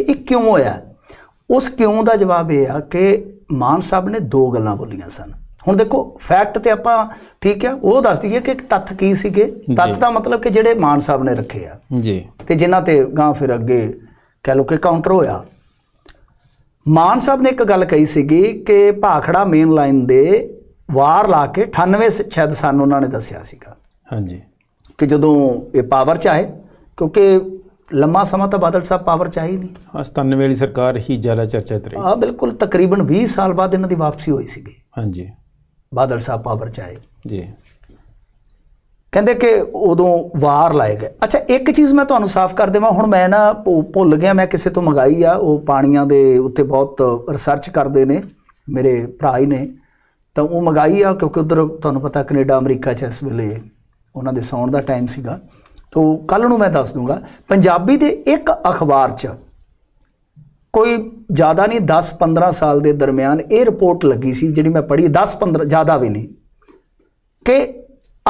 ਇਹ ਕਿਉਂ ਹੋਇਆ ਉਸ ਕਿਉਂ ਦਾ ਜਵਾਬ ਇਹ ਆ ਕਿ ਮਾਨ ਸਾਹਿਬ ਨੇ ਦੋ ਗੱਲਾਂ ਬੋਲੀਆਂ ਸਨ ਹੁਣ ਦੇਖੋ ਫੈਕਟ ਤੇ ਆਪਾਂ ਠੀਕ ਆ ਉਹ ਦੱਸ ਦਈਏ ਕਿ ਤੱਥ ਕੀ ਸੀਗੇ ਤੱਥ ਦਾ ਮਤਲਬ ਕਿ ਜਿਹੜੇ ਮਾਨ ਸਾਹਿਬ ਨੇ ਰੱਖੇ ਆ ਜੀ ਤੇ ਜਿਨ੍ਹਾਂ ਤੇ ਗਾਂ ਫਿਰ ਅੱਗੇ ਕਹਿ ਲੋ ਕਿ ਕਾਊਂਟਰ ਹੋਇਆ ਮਾਨ ਸਾਹਿਬ ਨੇ ਇੱਕ ਗੱਲ ਕਹੀ ਸੀਗੀ ਕਿ ਭਾਖੜਾ ਮੇਨ ਲਾਈਨ ਦੇ ਵਾਰ ਲਾ ਕੇ 98 ਸ਼ਾਇਦ ਸਾਨੂੰ ਉਹਨਾਂ ਨੇ ਦੱਸਿਆ ਸੀਗਾ ਹਾਂਜੀ ਕਿ ਜਦੋਂ ਇਹ ਪਾਵਰ ਚ ਆਏ ਕਿਉਂਕਿ ਲੰਮਾ ਸਮਾਂ ਤਾਂ ਬਾਦਲ ਸਾਹਿਬ ਪਾਵਰ ਚਾਹੀ ਨਹੀਂ ਹਾਂ 97 ਵਾਲੀ ਸਰਕਾਰ ਹੀ ਜ਼ਿਆਦਾ ਤੇ ਰਹੀ ਹਾਂ ਬਿਲਕੁਲ ਤਕਰੀਬਨ 20 ਸਾਲ ਬਾਅਦ ਇਹਨਾਂ ਦੀ ਵਾਪਸੀ ਹੋਈ ਸੀਗੀ ਹਾਂਜੀ ਬਾਦਲ ਸਾਹਿਬ ਪਾਵਰ ਚਾਹੀ ਜੀ ਕਹਿੰਦੇ ਕਿ ਉਦੋਂ ਵਾਰ ਲਾਏ ਗਏ ਅੱਛਾ ਇੱਕ ਚੀਜ਼ ਮੈਂ ਤੁਹਾਨੂੰ ਸਾਫ਼ ਕਰ ਦੇਵਾਂ ਹੁਣ ਮੈਂ ਨਾ ਭੁੱਲ ਗਿਆ ਮੈਂ ਕਿਸੇ ਤੋਂ ਮੰਗਾਈ ਆ ਉਹ ਪਾਣੀਆਂ ਦੇ ਉੱਤੇ ਬਹੁਤ ਰਿਸਰਚ ਕਰਦੇ ਨੇ ਮੇਰੇ ਭਰਾ ਹੀ ਨੇ ਤਾਂ ਉਹ ਮੰਗਾਈ ਆ ਕਿਉਂਕਿ ਉਧਰ ਤੁਹਾਨੂੰ ਪਤਾ ਕੈਨੇਡਾ ਅਮਰੀਕਾ ਚ ਇਸ ਵੇਲੇ ਉਹਨਾਂ ਦੇ ਸੌਣ ਦਾ ਟਾਈਮ ਸੀਗਾ ਤੋਂ ਕੱਲ ਨੂੰ ਮੈਂ ਦੱਸ ਦੂੰਗਾ ਪੰਜਾਬੀ ਦੇ ਇੱਕ ਅਖਬਾਰ 'ਚ ਕੋਈ ਜ਼ਿਆਦਾ ਨਹੀਂ 10-15 ਸਾਲ ਦੇ ਦਰਮਿਆਨ ਇਹ ਰਿਪੋਰਟ ਲੱਗੀ ਸੀ ਜਿਹੜੀ ਮੈਂ ਪੜ੍ਹੀ 10-15 ਜ਼ਿਆਦਾ ਵੀ ਨਹੀਂ ਕਿ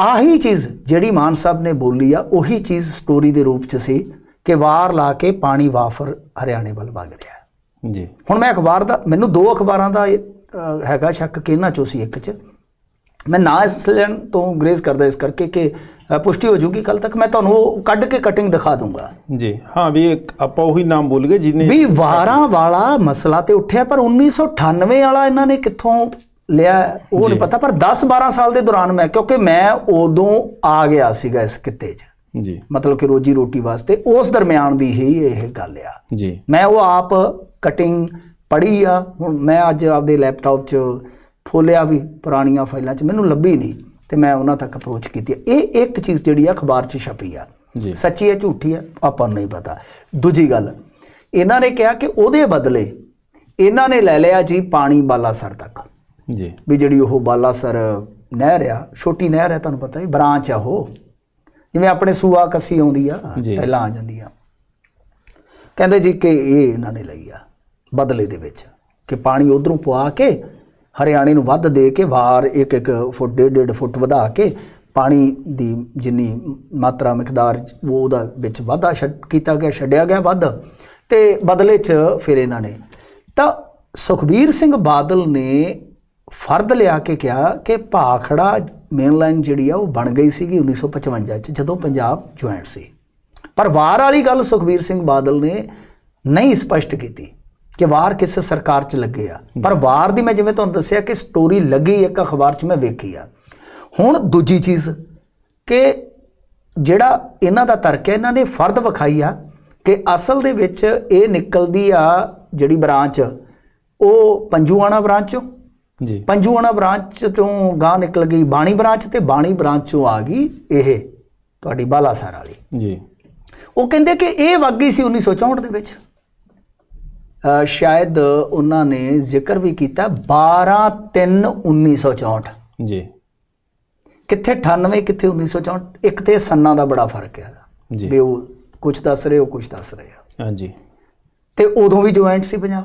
ਆਹੀ ਚੀਜ਼ ਜਿਹੜੀ ਮਾਨ ਸਾਹਿਬ ਨੇ ਬੋਲੀ ਆ ਉਹੀ ਚੀਜ਼ ਸਟੋਰੀ ਦੇ ਰੂਪ 'ਚ ਸੀ ਕਿ ਵਾਰ ਲਾ ਕੇ ਪਾਣੀ ਵਾਫਰ ਹਰਿਆਣੇ ਵੱਲ ਵਗ ਰਿਹਾ ਜੀ ਹੁਣ ਮੈਂ ਅਖਬਾਰ ਦਾ ਮੈਨੂੰ ਦੋ ਅਖਬਾਰਾਂ ਦਾ ਹੈਗਾ ਸ਼ੱਕ ਕਿਹਨਾਂ ਚੋਂ ਸੀ ਇੱਕ 'ਚ ਮੈਂ ਨਾ ਇਸ ਲੈਣ ਤੋਂ ਗ੍ਰੇਸ ਕਰਦਾ ਇਸ ਕਰਕੇ ਕਿ ਪੁਸ਼ਟੀ ਹੋ ਜੂਗੀ ਕੱਲ ਤੱਕ ਮੈਂ ਤੁਹਾਨੂੰ ਉਹ ਕੱਢ ਕੇ ਕਟਿੰਗ ਦਿਖਾ ਦੂੰਗਾ ਜੀ ਹਾਂ ਵੀ ਆਪਾਂ ਉਹੀ ਨਾਮ ਬੋਲ ਗਏ ਜਿਹਨੇ ਵੀ ਵਾਰਾਂ ਵਾਲਾ ਮਸਲਾ ਤੇ ਉੱਠਿਆ ਪਰ 1998 ਵਾਲਾ ਇਹਨਾਂ ਨੇ ਕਿੱਥੋਂ ਲਿਆ ਉਹ ਨਹੀਂ ਪਤਾ ਪਰ 10 12 ਸਾਲ ਦੇ ਦੌਰਾਨ ਮੈਂ ਕਿਉਂਕਿ ਮੈਂ ਉਦੋਂ ਆ ਗਿਆ ਸੀਗਾ ਇਸ ਕਿੱਤੇ 'ਚ ਜੀ ਮਤਲਬ ਕਿ ਰੋਜੀ ਰੋਟੀ ਵਾਸਤੇ ਉਸ ਦਰਮਿਆਨ ਦੀ ਹੀ ਇਹ ਗੱਲ ਆ ਜੀ ਮੈਂ ਉਹ ਆਪ ਕਟਿੰਗ ਪੜੀ ਆ ਹੁਣ ਮੈਂ ਅੱਜ ਆਪਦੇ ਲੈਪਟਾਪ 'ਚ ਫੋਲਿਆ ਵੀ ਪੁਰਾਣੀਆਂ ਫਾਈਲਾਂ 'ਚ ਮੈਨੂੰ ਲੱਭੀ ਨਹੀਂ ਤੇ ਮੈਂ ਉਹਨਾਂ ਤੱਕ ਅਪਰੋਚ ਕੀਤੀ ਇਹ ਇੱਕ ਚੀਜ਼ ਜਿਹੜੀ ਆ ਅਖਬਾਰ 'ਚ ਛਪੀ ਆ ਜੀ ਸੱਚੀ ਹੈ ਝੂਠੀ ਹੈ ਆਪਾਂ ਨੂੰ ਨਹੀਂ ਪਤਾ ਦੂਜੀ ਗੱਲ ਇਹਨਾਂ ਨੇ ਕਿਹਾ ਕਿ ਉਹਦੇ ਬਦਲੇ ਇਹਨਾਂ ਨੇ ਲੈ ਲਿਆ ਜੀ ਪਾਣੀ ਬਾਲਾਸਰ ਤੱਕ ਜੀ ਵੀ ਜਿਹੜੀ ਉਹ ਬਾਲਾਸਰ ਨਹਿਰ ਆ ਛੋਟੀ ਨਹਿਰ ਹੈ ਤੁਹਾਨੂੰ ਪਤਾ ਹੈ ਬ੍ਰਾਂਚ ਆ ਉਹ ਜਿਵੇਂ ਆਪਣੇ ਸੂਆ ਕੱਸੀ ਆਉਂਦੀ ਆ ਪਹਿਲਾਂ ਆ ਜਾਂਦੀ ਆ ਕਹਿੰਦੇ ਜੀ ਕਿ ਇਹ ਇਹਨਾਂ ਨੇ ਲਈ ਆ ਬਦਲੇ ਦੇ ਵਿੱਚ ਕਿ ਪਾਣੀ ਉਧਰੋਂ ਪਵਾ ਕੇ ਹਰਿਆਣੇ ਨੂੰ ਵੱਧ ਦੇ ਕੇ ਵਾਰ ਇੱਕ ਇੱਕ ਫੁੱਟ ਡੇਡ ਫੁੱਟ ਵਧਾ ਕੇ ਪਾਣੀ ਦੀ ਜਿੰਨੀ ਮਾਤਰਾ ਮਿਕਦਾਰ ਉਹ ਉਹਦਾ ਵਿੱਚ ਵਾਧਾ ਕੀਤਾ ਗਿਆ ਛੱਡਿਆ ਗਿਆ ਵੱਧ ਤੇ ਬਦਲੇ 'ਚ ਫਿਰ ਇਹਨਾਂ ਨੇ ਤਾਂ ਸੁਖਬੀਰ ਸਿੰਘ ਬਾਦਲ ਨੇ ਫਰਦ ਲਿਆ ਕੇ ਕਿਹਾ ਕਿ ਭਾਖੜਾ ਮੇਨ ਲਾਈਨ ਜਿਹੜੀ ਆ ਉਹ ਬਣ ਗਈ ਸੀਗੀ 1955 'ਚ ਜਦੋਂ ਪੰਜਾਬ ਜੁਆਇੰਟ ਸੀ ਪਰ ਵਾਰ ਵਾਲੀ ਗੱਲ ਸੁਖਬੀਰ ਸਿੰਘ ਬਾਦਲ ਨੇ ਨਹੀਂ ਸਪਸ਼ਟ ਕੀਤੀ ਕਿ ਵਾਰ ਕਿਸੇ ਸਰਕਾਰ 'ਚ ਲੱਗੇ ਆ ਪਰ ਵਾਰ ਦੀ ਮੈਂ ਜਿਵੇਂ ਤੁਹਾਨੂੰ ਦੱਸਿਆ ਕਿ ਸਟੋਰੀ ਲੱਗੀ ਇੱਕ ਅਖਬਾਰ 'ਚ ਮੈਂ ਵੇਖੀ ਆ ਹੁਣ ਦੂਜੀ ਚੀਜ਼ ਕਿ ਜਿਹੜਾ ਇਹਨਾਂ ਦਾ ਤਰਕ ਹੈ ਇਹਨਾਂ ਨੇ ਫਰਦ ਵਿਖਾਈ ਆ ਕਿ ਅਸਲ ਦੇ ਵਿੱਚ ਇਹ ਨਿਕਲਦੀ ਆ ਜਿਹੜੀ ਬ੍ਰਾਂਚ ਉਹ ਪੰਜੂਆਣਾ ਬ੍ਰਾਂਚ ਚੋਂ ਜੀ ਪੰਜੂਆਣਾ ਬ੍ਰਾਂਚ ਤੋਂ ਗਾਂ ਨਿਕਲ ਗਈ ਬਾਣੀ ਬ੍ਰਾਂਚ ਤੇ ਬਾਣੀ ਬ੍ਰਾਂਚ ਚੋਂ ਆ ਗਈ ਇਹ ਤੁਹਾਡੀ ਬਾਲਾਸਰ ਵਾਲੀ ਜੀ ਉਹ ਕਹਿੰਦੇ ਕਿ ਇਹ ਗਈ ਸੀ 1964 ਦੇ ਵਿੱਚ ਸ਼ਾਇਦ ਉਹਨਾਂ ਨੇ ਜ਼ਿਕਰ ਵੀ ਕੀਤਾ 12 3 1964 ਜੀ ਕਿੱਥੇ 98 ਕਿੱਥੇ 1964 ਇੱਕ ਤੇ ਸੰਨਾ ਦਾ ਬੜਾ ਫਰਕ ਹੈ ਜੀ ਵੀ ਉਹ ਕੁਝ ਦੱਸ ਰਹੇ ਉਹ ਕੁਝ ਦੱਸ ਰਹੇ ਆ ਹਾਂਜੀ ਤੇ ਉਦੋਂ ਵੀ ਜੁਆਇੰਟ ਸੀ ਪੰਜਾਬ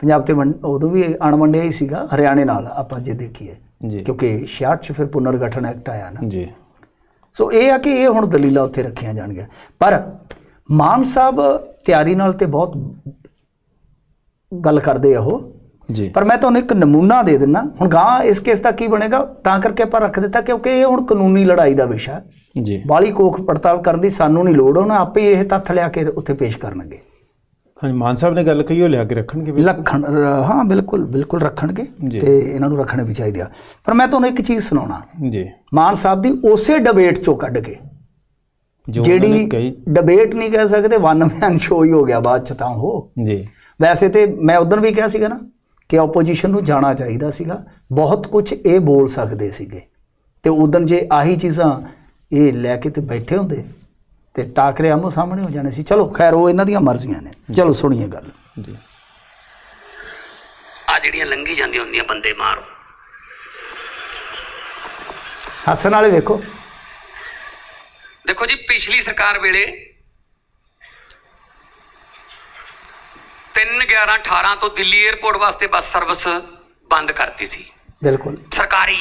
ਪੰਜਾਬ ਤੇ ਉਦੋਂ ਵੀ ਅਣਵੰਡਿਆ ਹੀ ਸੀਗਾ ਹਰਿਆਣੇ ਨਾਲ ਆਪਾਂ ਜੇ ਦੇਖੀਏ ਜੀ ਕਿਉਂਕਿ 66 ਚ ਫਿਰ ਪੁਨਰਗਠਨ ਐਕਟ ਆਇਆ ਨਾ ਜੀ ਸੋ ਇਹ ਆ ਕਿ ਇਹ ਹੁਣ ਦਲੀਲਾਂ ਉੱਥੇ ਰੱਖੀਆਂ ਜਾਣਗੀਆਂ ਪਰ ਮਾਨ ਸਾਹਿਬ ਤਿਆਰੀ ਨਾਲ ਤੇ ਬਹੁਤ ਗੱਲ ਕਰਦੇ ਆ ਉਹ ਜੀ ਪਰ ਮੈਂ ਤੁਹਾਨੂੰ ਇੱਕ ਨਮੂਨਾ ਦੇ ਦਿੰਨਾ ਹੁਣ ਗਾਂ ਇਸ ਕੇਸ ਦਾ ਕੀ ਬਣੇਗਾ ਤਾਂ ਕਰਕੇ ਆਪਾਂ ਰੱਖ ਦਿੱਤਾ ਕਿਉਂਕਿ ਇਹ ਹੁਣ ਕਾਨੂੰਨੀ ਲੜਾਈ ਦਾ ਵਿਸ਼ਾ ਜੀ ਬਾਲੀ ਕੋਖ ਪੜਤਾਲ ਕਰਨ ਦੀ ਸਾਨੂੰ ਨਹੀਂ ਲੋੜ ਉਹਨਾਂ ਆਪੇ ਇਹ ਤੱਥ ਲਿਆ ਕੇ ਉੱਥੇ ਪੇਸ਼ ਕਰਨਗੇ ਹਾਂ ਮਾਨ ਸਾਹਿਬ ਨੇ ਗੱਲ ਕਹੀ ਉਹ ਲਿਆ ਕੇ ਰੱਖਣਗੇ ਲੱਖਣ ਹਾਂ ਬਿਲਕੁਲ ਬਿਲਕੁਲ ਰੱਖਣਗੇ ਤੇ ਇਹਨਾਂ ਨੂੰ ਰੱਖਣੇ ਵੀ ਚਾਹੀਦੇ ਆ ਪਰ ਮੈਂ ਤੁਹਾਨੂੰ ਇੱਕ ਚੀਜ਼ ਸੁਣਾਉਣਾ ਜੀ ਮਾਨ ਸਾਹਿਬ ਦੀ ਉਸੇ ਡਿਬੇਟ ਚੋਂ ਕੱਢ ਕੇ ਜਿਹੜੀ ਡਿਬੇਟ ਨਹੀਂ ਕਹਿ ਸਕਦੇ ਮੈਨ ਸ਼ੋ ਹੀ ਹੋ ਗਿਆ ਬਾਅਦ ਚ ਤਾਂ ਉਹ ਜੀ ਵੈਸੇ ਤੇ ਮੈਂ ਉਦੋਂ ਵੀ ਕਿਹਾ ਸੀਗਾ ਨਾ ਕਿ ਆਪੋਜੀਸ਼ਨ ਨੂੰ ਜਾਣਾ ਚਾਹੀਦਾ ਸੀਗਾ ਬਹੁਤ ਕੁਝ ਇਹ ਬੋਲ ਸਕਦੇ ਸੀਗੇ ਤੇ ਉਦੋਂ ਜੇ ਆਹੀ ਚੀਜ਼ਾਂ ਇਹ ਲੈ ਕੇ ਤੇ ਬੈਠੇ ਹੁੰਦੇ ਤੇ ਟਾਕਰੇ ਆਮੋ ਸਾਹਮਣੇ ਹੋ ਜਾਣੇ ਸੀ ਚਲੋ ਖੈਰ ਉਹ ਇਹਨਾਂ ਦੀਆਂ ਮਰਜ਼ੀਆਂ ਨੇ ਚਲੋ ਸੁਣੀਏ ਗੱਲ ਜੀ ਆ ਜਿਹੜੀਆਂ ਲੰਗੀ ਜਾਂਦੀਆਂ ਹੁੰਦੀਆਂ ਬੰਦੇ ਮਾਰੋ ਹੱਸਣ ਵਾਲੇ ਵੇਖੋ ਦੇਖੋ ਜੀ ਪਿਛਲੀ ਸਰਕਾਰ ਵੇਲੇ 3/11/18 ਤੋਂ ਦਿੱਲੀ 에어ਪੋਰਟ ਵਾਸਤੇ ਬੱਸ ਸਰਵਿਸ ਬੰਦ ਕਰਤੀ ਸੀ ਬਿਲਕੁਲ ਸਰਕਾਰੀ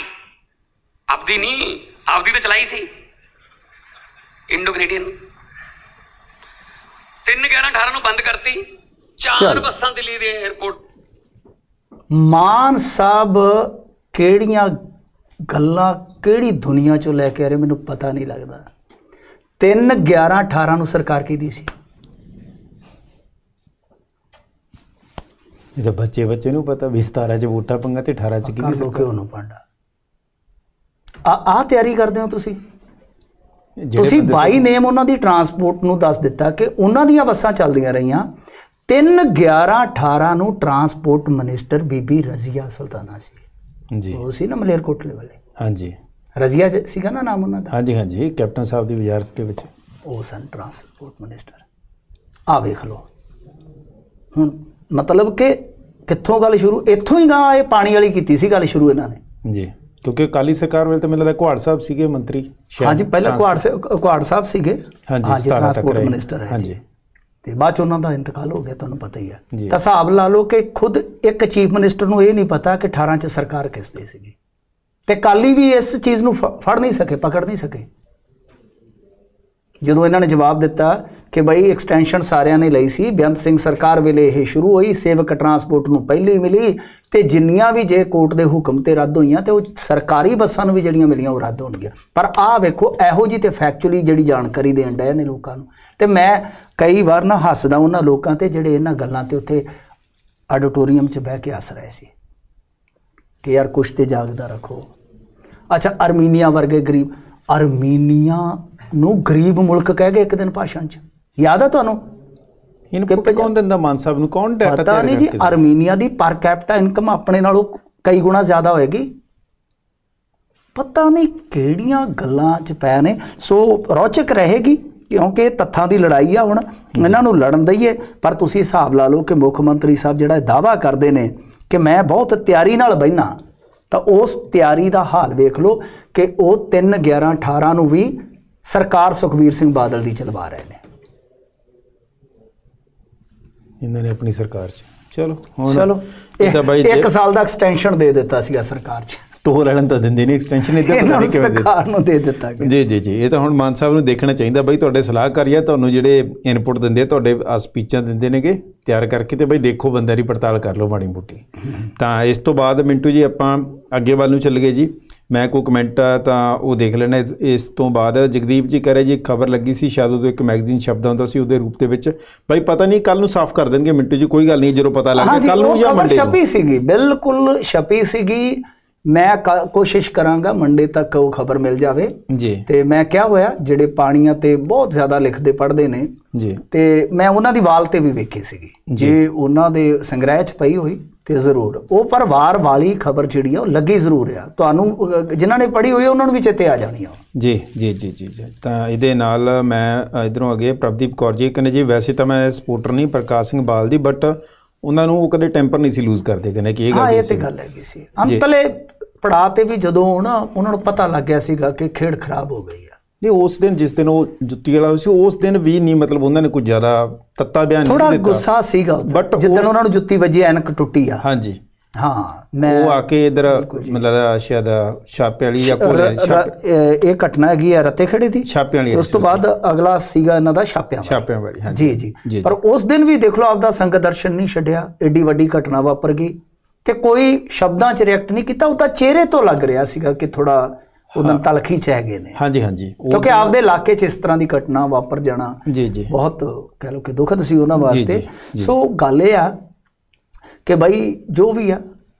ਆਪਦੀ ਨਹੀਂ ਆਪਦੀ ਤਾਂ ਚਲਾਈ ਸੀ ਇੰਡੋ ਕੈਨੇਡੀਅਨ 3/11/18 ਨੂੰ ਬੰਦ ਕਰਤੀ ਚਾਰ ਬੱਸਾਂ ਦਿੱਲੀ ਦੇ 에어ਪੋਰਟ ਮਾਨ ਸਾਹਿਬ ਕਿਹੜੀਆਂ ਗੱਲਾਂ ਕਿਹੜੀ ਦੁਨੀਆ ਚੋਂ ਲੈ ਕੇ ਆ ਰਹੇ ਮੈਨੂੰ ਪਤਾ ਨਹੀਂ ਲੱਗਦਾ 3 11 18 ਨੂੰ ਸਰਕਾਰ ਕੀ ਦੀ ਸੀ ਇਹ ਤਾਂ ਬੱਚੇ ਬੱਚੇ ਨੂੰ ਪਤਾ ਵਿਸਤਾਰਾ 17 ਚ ਬੂਟਾ ਪੰਗਾ ਤੇ 18 ਚ ਕਿਹਦੀ ਸਰਕਾਰ ਕਿਉਂ ਨੂੰ ਪਾਂਡਾ ਆ ਆ ਤਿਆਰੀ ਕਰਦੇ ਹੋ ਤੁਸੀਂ ਤੁਸੀਂ ਬਾਈ ਨੇਮ ਉਹਨਾਂ ਦੀ ਟਰਾਂਸਪੋਰਟ ਨੂੰ ਦੱਸ ਦਿੱਤਾ ਕਿ ਉਹਨਾਂ ਦੀਆਂ ਬੱਸਾਂ ਚੱਲਦੀਆਂ ਰਹੀਆਂ 3 11 18 ਨੂੰ ਟਰਾਂਸਪੋਰਟ ਮਿਨਿਸਟਰ ਬੀਬੀ ਰਜ਼ੀਆ ਸੁਲਤਾਨਾ ਸੀ ਜੀ ਉਹ ਸੀ ਨਾ ਮਲੇਰਕੋਟਲੇ ਵਾਲੇ ਹਾਂਜੀ ਰਜ਼ੀਆ ਸੀਗਾ ਨਾ ਨਾਮ ਉਹਨਾਂ ਦਾ ਹਾਂਜੀ ਹਾਂਜੀ ਕੈਪਟਨ ਸਾਹਿਬ ਦੀ ਵਿਜਾਰਤ ਦੇ ਵਿੱਚ ਉਹ ਸਨ ਟਰਾਂਸਪੋਰਟ ਮਿਨਿਸਟਰ ਆ ਵੇਖ ਲਓ ਹੁਣ ਮਤਲਬ ਕਿ ਕਿੱਥੋਂ ਗੱਲ ਸ਼ੁਰੂ ਇੱਥੋਂ ਹੀ ਗਾਂ ਇਹ ਪਾਣੀ ਵਾਲੀ ਕੀਤੀ ਸੀ ਗੱਲ ਸ਼ੁਰੂ ਇਹਨਾਂ ਨੇ ਜੀ ਕਿਉਂਕਿ ਕਾਲੀ ਸਰਕਾਰ ਵੇਲੇ ਤਾਂ ਮੈਨੂੰ ਲੱਗਦਾ ਕੁਹਾੜ ਸਾਹਿਬ ਸੀਗੇ ਮੰਤਰੀ ਹਾਂਜੀ ਪਹਿਲਾਂ ਕੁਹਾੜ ਕੁਹਾੜ ਸਾਹਿਬ ਸੀਗੇ ਹਾਂਜੀ ਟਰਾਂਸਪੋਰਟ ਮਿਨਿਸਟਰ ਹੈ ਹਾਂਜੀ ਤੇ ਬਾਅਦ ਚ ਉਹਨਾਂ ਦਾ ਇੰਤਕਾਲ ਹੋ ਗਿਆ ਤੁਹਾਨੂੰ ਪਤਾ ਹੀ ਹੈ ਤਾਂ ਹਿਸਾਬ ਲਾ ਲਓ ਕਿ ਖੁਦ ਇੱਕ ਚੀਫ ਮਿਨਿਸਟਰ ਨੂੰ ਇਹ ਨਹੀਂ ਪਤਾ ਕਿ 18 ਚ ਸਰਕਾਰ ਕਿਸ ਦੀ ਸੀਗੀ ਤੇ ਕਾਲੀ ਵੀ ਇਸ ਚੀਜ਼ ਨੂੰ ਫੜ ਨਹੀਂ ਸਕੇ ਪਕੜ ਨਹੀਂ ਸਕੇ ਜਦੋਂ ਇਹਨਾਂ ਨੇ ਜਵਾਬ ਦਿੱਤਾ ਕਿ ਬਈ ਐਕਸਟੈਂਸ਼ਨ ਸਾਰਿਆਂ ਨੇ ਲਈ ਸੀ ਬਿਆੰਤ ਸਿੰਘ ਸਰਕਾਰ ਵੇਲੇ ਇਹ ਸ਼ੁਰੂ ਹੋਈ ਸੇਵਕ ਟਰਾਂਸਪੋਰਟ ਨੂੰ ਪਹਿਲੀ ਮਿਲੀ ਤੇ ਜਿੰਨੀਆਂ ਵੀ ਜੇ ਕੋਰਟ ਦੇ ਹੁਕਮ ਤੇ ਰੱਦ ਹੋਈਆਂ ਤੇ ਉਹ ਸਰਕਾਰੀ ਬੱਸਾਂ ਨੂੰ ਵੀ ਜਿਹੜੀਆਂ ਮਿਲੀਆਂ ਉਹ ਰੱਦ ਹੋਣਗੀਆਂ ਪਰ ਆਹ ਵੇਖੋ ਇਹੋ ਜੀ ਤੇ ਫੈਕਚੁਅਲੀ ਜਿਹੜੀ ਜਾਣਕਾਰੀ ਦੇਣ ਡਏ ਨੇ ਲੋਕਾਂ ਨੂੰ ਤੇ ਮੈਂ ਕਈ ਵਾਰ ਨਾ ਹੱਸਦਾ ਉਹਨਾਂ ਲੋਕਾਂ ਤੇ ਜਿਹੜੇ ਇਹਨਾਂ ਗੱਲਾਂ ਤੇ ਉੱਥੇ ਆਡੀਟੋਰੀਅਮ 'ਚ ਬਹਿ ਕੇ ਹੱਸ ਰਹੇ ਸੀ ਕਿ ਯਾਰ ਕੁਛ ਤੇ ਜਾਗਦਾ ਰੱਖੋ ਅੱਛਾ ਅਰਮੀਨੀਆ ਵਰਗੇ ਗਰੀਬ ਅਰਮੀਨੀਆ ਨੂੰ ਗਰੀਬ ਮੁਲਕ ਕਹਿ ਕੇ ਇੱਕ ਦਿਨ ਭਾਸ਼ਣ 'ਚ ਯਾਦ ਆ ਤੁਹਾਨੂੰ ਇਹਨੂੰ ਕਿੱਪੇ ਕੌਣ ਦਿੰਦਾ ਮਾਨ ਸਾਹਿਬ ਨੂੰ ਕੌਣ ਡਾਟਾ ਪਤਾ ਨਹੀਂ ਜੀ ਆਰਮੀਨੀਆ ਦੀ ਪਰ ਕੈਪਟਾ ਇਨਕਮ ਆਪਣੇ ਨਾਲੋਂ ਕਈ ਗੁਣਾ ਜ਼ਿਆਦਾ ਹੋਏਗੀ ਪਤਾ ਨਹੀਂ ਕਿਹੜੀਆਂ ਗੱਲਾਂ 'ਚ ਪੈ ਨੇ ਸੋ ਰੌਚਕ ਰਹੇਗੀ ਕਿਉਂਕਿ ਤੱਥਾਂ ਦੀ ਲੜਾਈ ਆ ਹੁਣ ਇਹਨਾਂ ਨੂੰ ਲੜਨ ਦਈਏ ਪਰ ਤੁਸੀਂ ਹਿਸਾਬ ਲਾ ਲਓ ਕਿ ਮੁੱਖ ਮੰਤਰੀ ਸਾਹਿਬ ਜਿਹੜਾ ਦਾਵਾ ਕਰਦੇ ਨੇ ਕਿ ਮੈਂ ਬਹੁਤ ਤਿਆਰੀ ਨਾਲ ਬੈਣਾ ਤਾਂ ਉਸ ਤਿਆਰੀ ਦਾ ਹਾਲ ਵੇਖ ਲਓ ਕਿ ਉਹ 3 11 18 ਨੂੰ ਵੀ ਸਰਕਾਰ ਸੁਖਵੀਰ ਸਿੰਘ ਬਾਦਲ ਦੀ ਚਲਵਾ ਰਹੇ ਨੇ ਇਹਨਾਂ ਨੇ ਆਪਣੀ ਸਰਕਾਰ 'ਚ ਚਲੋ ਹੁਣ ਚਲੋ ਇੱਕ ਸਾਲ ਦਾ ਐਕਸਟੈਂਸ਼ਨ ਦੇ ਦਿੱਤਾ ਸੀਗਾ ਸਰਕਾਰ 'ਚ ਟੋਲ ਲੈਣ ਤਾਂ ਦਿੰਦੇ ਨਹੀਂ ਐਕਸਟੈਂਸ਼ਨ ਇਦਾਂ ਪਤਾ ਨਹੀਂ ਕਿਵੇਂ ਸਰਕਾਰ ਨੂੰ ਦੇ ਦਿੱਤਾ ਗਿਆ ਜੀ ਜੀ ਜੀ ਇਹ ਤਾਂ ਹੁਣ ਮਾਨ ਸਾਹਿਬ ਨੂੰ ਦੇਖਣਾ ਚਾਹੀਦਾ ਬਾਈ ਤੁਹਾਡੇ ਸਲਾਹਕਾਰ ਜਾਂ ਤੁਹਾਨੂੰ ਜਿਹੜੇ ਇਨਪੁਟ ਦਿੰਦੇ ਆ ਤੁਹਾਡੇ ਆ ਸਪੀਚਾਂ ਦਿੰਦੇ ਨੇਗੇ ਤਿਆਰ ਕਰਕੇ ਤੇ ਬਾਈ ਦੇਖੋ ਬੰਦੇ ਦੀ ਪੜਤਾਲ ਕਰ ਲਓ ਮਾੜੀ ਮੋਟੀ ਤਾਂ ਇਸ ਤੋਂ ਬਾਅਦ ਮਿੰਟੂ ਜੀ ਆਪਾਂ ਅੱਗੇ ਵੱਲ ਨੂੰ ਚੱਲ ਗਏ ਜੀ ਮੈਂ ਕੋਈ ਕਮੈਂਟ ਆ ਤਾਂ ਉਹ ਦੇਖ ਲੈਣਾ ਇਸ ਤੋਂ ਬਾਅਦ ਜਗਦੀਪ ਜੀ ਕਹ ਰਹੇ ਜੀ ਖਬਰ ਲੱਗੀ ਸੀ ਸ਼ਾਇਦ ਉਹ ਇੱਕ ਮੈਗਜ਼ੀਨ ਸ਼ਬਦ ਹੁੰਦਾ ਸੀ ਉਹਦੇ ਰੂਪ ਦੇ ਵਿੱਚ ਭਾਈ ਪਤਾ ਨਹੀਂ ਕੱਲ ਨੂੰ ਸਾਫ਼ ਕਰ ਦੇਣਗੇ ਮਿੰਟੂ ਜੀ ਕੋਈ ਗੱਲ ਨਹੀਂ ਜਦੋਂ ਪਤਾ ਲੱਗੇ ਕੱਲ ਨੂੰ ਜਾਂ ਮੰਡੇ ਨੂੰ ਛਪੀ ਸੀਗੀ ਬਿਲਕੁਲ ਛਪੀ ਸੀਗੀ ਮੈਂ ਕੋਸ਼ਿਸ਼ ਕਰਾਂਗਾ ਮੰਡੇ ਤੱਕ ਉਹ ਖਬਰ ਮਿਲ ਜਾਵੇ ਜੀ ਤੇ ਮੈਂ ਕਿਹਾ ਹੋਇਆ ਜਿਹੜੇ ਪਾਣੀਆਂ ਤੇ ਬਹੁਤ ਜ਼ਿਆਦਾ ਲਿਖਦੇ ਪੜਦੇ ਨੇ ਜੀ ਤੇ ਮੈਂ ਉਹਨਾਂ ਦੀ ਵਾਲ ਤੇ ਵੀ ਵੇਖੀ ਸੀਗੀ ਜੇ ਉਹਨਾਂ ਦੇ ਸੰਗ੍ਰਹਿ ਚ ਪਈ ਹੋਈ ਤੇ ਜ਼ਰੂਰ ਉਹ ਪਰਿਵਾਰ ਵਾਲੀ ਖਬਰ ਜਿਹੜੀ ਆ ਉਹ ਲੱਗੀ ਜ਼ਰੂਰ ਆ ਤੁਹਾਨੂੰ ਜਿਨ੍ਹਾਂ ਨੇ ਪੜ੍ਹੀ ਹੋਈ ਉਹਨਾਂ ਨੂੰ ਵੀ ਚੇਤੇ ਆ ਜਾਣੀ ਆ ਜੀ ਜੀ ਜੀ ਜੀ ਤਾਂ ਇਹਦੇ ਨਾਲ ਮੈਂ ਇਧਰੋਂ ਅਗੇ ਪ੍ਰਭਦੀਪ ਕੌਰ ਜੀ ਕਹਿੰਦੇ ਜੀ ਵੈਸੇ ਤਾਂ ਮੈਂ ਸਪੋਰਟਰ ਨਹੀਂ ਪ੍ਰਕਾਸ਼ ਸਿੰਘ ਬਾਲ ਦੀ ਬਟ ਉਹਨਾਂ ਨੂੰ ਉਹ ਕਦੇ ਟੈਂਪਰ ਨਹੀਂ ਸੀ ਲੂਜ਼ ਕਰਦੇ ਕਹਿੰਦੇ ਕਿ ਇਹ ਗੱਲ ਸੀ ਹਾਂ ਇਹ ਤੇ ਗੱਲ ਹੈਗੀ ਸੀ ਅੰਤਲੇ ਪੜਾਅ ਤੇ ਵੀ ਜਦੋਂ ਹੁਣ ਉਹਨਾਂ ਨੂੰ ਪਤਾ ਲੱਗ ਗਿਆ ਸੀਗਾ ਕਿ ਖੇਡ ਖਰਾਬ ਹੋ ਗਈ ਆ ਨਹੀਂ ਉਸ ਦਿਨ ਜਿਸ ਦਿਨ ਉਹ ਜੁੱਤੀ ਵਾਲਾ ਸੀ ਉਸ ਦਿਨ ਵੀ ਨਹੀਂ ਮਤਲਬ ਉਹਨਾਂ ਨੇ ਕੋਈ ਜ਼ਿਆਦਾ ਤੱਤਾ ਬਿਆਨ ਨਹੀਂ ਦਿੱਤਾ ਥੋੜਾ ਗੁੱਸਾ ਸੀਗਾ ਜਿੱਦਣ ਉਹਨਾਂ ਨੂੰ ਜੁੱਤੀ ਵੱਜੀ ਐਨਕ ਟੁੱਟੀ ਆ ਹਾਂਜੀ ਹਾਂ ਮੈਂ ਉਹ ਆ ਕੇ ਇਧਰ ਮਤਲਬ ਦਾ ਛਾਪੇ ਵਾਲੀ ਜਾਂ ਕੋਈ ਇਹ ਘਟਨਾ ਹੈਗੀ ਹੈ ਰਤੇ ਖੜੀ ਦੀ ਛਾਪੇ ਵਾਲੀ ਉਸ ਤੋਂ ਬਾਅਦ ਅਗਲਾ ਸੀਗਾ ਇਹਨਾਂ ਦਾ ਛਾਪਿਆਂ ਛਾਪਿਆ ਛਾਪਿਆਂ ਵਾਲੀ ਹਾਂਜੀ ਜੀ ਜੀ ਪਰ ਉਸ ਦਿਨ ਵੀ ਦੇਖ ਲਓ ਆਪਦਾ ਸੰਗਤ ਦਰਸ਼ਨ ਨਹੀਂ ਛੱਡਿਆ ਏਡੀ ਵੱਡੀ ਘਟਨਾ ਵਾਪਰ ਗਈ ਤੇ ਕੋਈ ਸ਼ਬਦਾਂ 'ਚ ਰਿਐਕਟ ਨਹੀਂ ਕੀਤਾ ਉਹ ਤਾਂ ਚਿਹਰੇ ਤੋਂ ਲੱਗ ਰਿਹਾ ਸੀਗਾ ਕਿ ਥੋੜਾ ਉਹਨਾਂ ਤਲਖੀ ਚ ਹੈਗੇ ਨੇ ਹਾਂਜੀ ਹਾਂਜੀ ਕਿਉਂਕਿ ਆਪਦੇ ਇਲਾਕੇ 'ਚ ਇਸ ਤਰ੍ਹਾਂ ਦੀ ਘਟਨਾ ਵਾਪਰ ਜਾਣਾ ਜੀ ਜੀ ਬਹੁਤ ਕਹਿ ਲੋ ਕਿ ਦੁਖਦ ਸੀ ਉਹਨਾਂ ਵਾਸਤੇ ਸੋ ਗੱਲ ਇਹ ਆ ਕਿ ਭਾਈ ਜੋ ਵੀ ਆ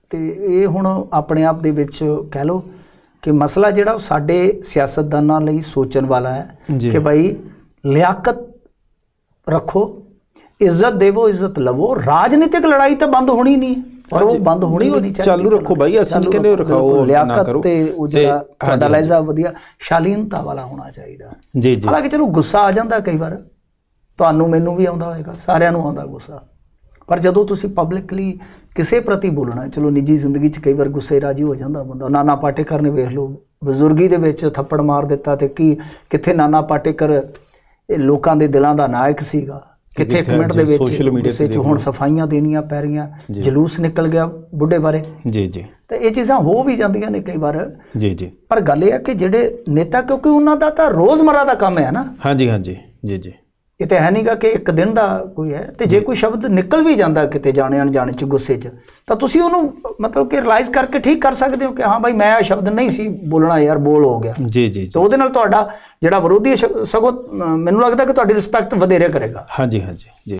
ਤੇ ਇਹ ਹੁਣ ਆਪਣੇ ਆਪ ਦੇ ਵਿੱਚ ਕਹਿ ਲੋ ਕਿ ਮਸਲਾ ਜਿਹੜਾ ਉਹ ਸਾਡੇ ਸਿਆਸਤਦਾਨਾਂ ਲਈ ਸੋਚਣ ਵਾਲਾ ਹੈ ਕਿ ਭਾਈ ਲਿਆਕਤ ਰੱਖੋ ਇੱਜ਼ਤ ਦੇਵੋ ਇੱਜ਼ਤ ਲਵੋ ਰਾਜਨੀਤਿਕ ਲੜਾਈ ਤਾਂ ਬੰਦ ਹੋਣੀ ਨਹੀਂ ਔਰ ਉਹ ਬੰਦ ਹੋਣੀ ਹੋਣੀ ਚਾਹੀਦੀ ਚਾਲੂ ਰੱਖੋ ਭਾਈ ਅਸੀਂ ਕਹਿੰਦੇ ਰਖਾਓ ਲਿਆਕਤ ਤੇ ਉਹ ਜਿਹੜਾ ਤੁਹਾਡਾ ਲਹਿਜਾ ਵਧੀਆ ਸ਼ਾਲੀਨਤਾ ਵਾਲਾ ਹੋਣਾ ਚਾਹੀਦਾ ਜੀ ਜੀ ਹਾਲਾਂਕਿ ਚਲੋ ਗੁੱਸਾ ਆ ਜਾਂਦਾ ਕਈ ਵਾਰ ਤੁਹਾਨੂੰ ਮੈਨੂੰ ਵੀ ਆਉਂਦਾ ਹੋਏਗਾ ਸਾਰਿਆਂ ਨੂੰ ਆਉਂਦਾ ਗੁੱਸਾ ਪਰ ਜਦੋਂ ਤੁਸੀਂ ਪਬਲਿਕਲੀ ਕਿਸੇ ਪ੍ਰਤੀ ਬੋਲਣਾ ਚਲੋ ਨਿੱਜੀ ਜ਼ਿੰਦਗੀ 'ਚ ਕਈ ਵਾਰ ਗੁੱਸੇ ਰਾਜੀ ਹੋ ਜਾਂਦਾ ਬੰਦਾ ਨਾਨਾ ਪਾਟੇਕਰ ਨੇ ਵੇਖ ਲਓ ਬਜ਼ੁਰਗੀ ਦੇ ਵਿੱਚ ਥੱਪੜ ਮਾਰ ਦਿੱਤਾ ਤੇ ਕੀ ਕਿੱਥੇ ਨਾਨਾ ਪਾਟੇਕਰ ਇਹ ਲੋਕਾਂ ਦੇ ਦਿਲਾਂ ਦਾ ਨਾਇਕ ਸੀਗਾ ਕਿੱਥੇ ਇੱਕ ਮਿੰਟ ਦੇ ਵਿੱਚ ਸੋਸ਼ਲ ਮੀਡੀਆ ਤੇ ਹੁਣ ਸਫਾਈਆਂ ਦੇਣੀਆਂ ਪੈ ਰਹੀਆਂ ਜਲੂਸ ਨਿਕਲ ਗਿਆ ਬੁੱਢੇ ਬਾਰੇ ਜੀ ਜੀ ਤੇ ਇਹ ਚੀਜ਼ਾਂ ਹੋ ਵੀ ਜਾਂਦੀਆਂ ਨੇ ਕਈ ਵਾਰ ਜੀ ਜੀ ਪਰ ਗੱਲ ਇਹ ਆ ਕਿ ਜਿਹੜੇ ਨੇਤਾ ਕਿਉਂਕਿ ਉਹਨਾਂ ਦਾ ਤਾਂ ਰੋਜ਼ਮਰਾ ਦਾ ਕੰਮ ਹੈ ਨਾ ਹਾਂਜੀ ਹਾਂਜੀ ਜੀ ਜੀ ਇਹ ਤੇ ਹੈ ਨਹੀਂਗਾ ਕਿ ਇੱਕ ਦਿਨ ਦਾ ਕੋਈ ਹੈ ਤੇ ਜੇ ਕੋਈ ਸ਼ਬਦ ਨਿਕਲ ਵੀ ਜਾਂਦਾ ਕਿਤੇ ਜਾਣੇ ਅਣਜਾਣੇ ਚ ਗੁੱਸੇ ਚ ਤਾਂ ਤੁਸੀਂ ਉਹਨੂੰ ਮਤਲਬ ਕਿ ਰਿਅਲਾਈਜ਼ ਕਰਕੇ ਠੀਕ ਕਰ ਸਕਦੇ ਹੋ ਕਿ ਹਾਂ ਭਾਈ ਮੈਂ ਇਹ ਸ਼ਬਦ ਨਹੀਂ ਸੀ ਬੋਲਣਾ ਯਾਰ ਬੋਲ ਹੋ ਗਿਆ ਜੀ ਜੀ ਤੇ ਉਹਦੇ ਨਾਲ ਤੁਹਾਡਾ ਜਿਹੜਾ ਵਿਰੋਧੀ ਸਗੋ ਮੈਨੂੰ ਲੱਗਦਾ ਕਿ ਤੁਹਾਡੀ ਰਿਸਪੈਕਟ ਵਧੇਰੇ ਕਰੇਗਾ ਹਾਂਜੀ ਹਾਂਜੀ ਜੀ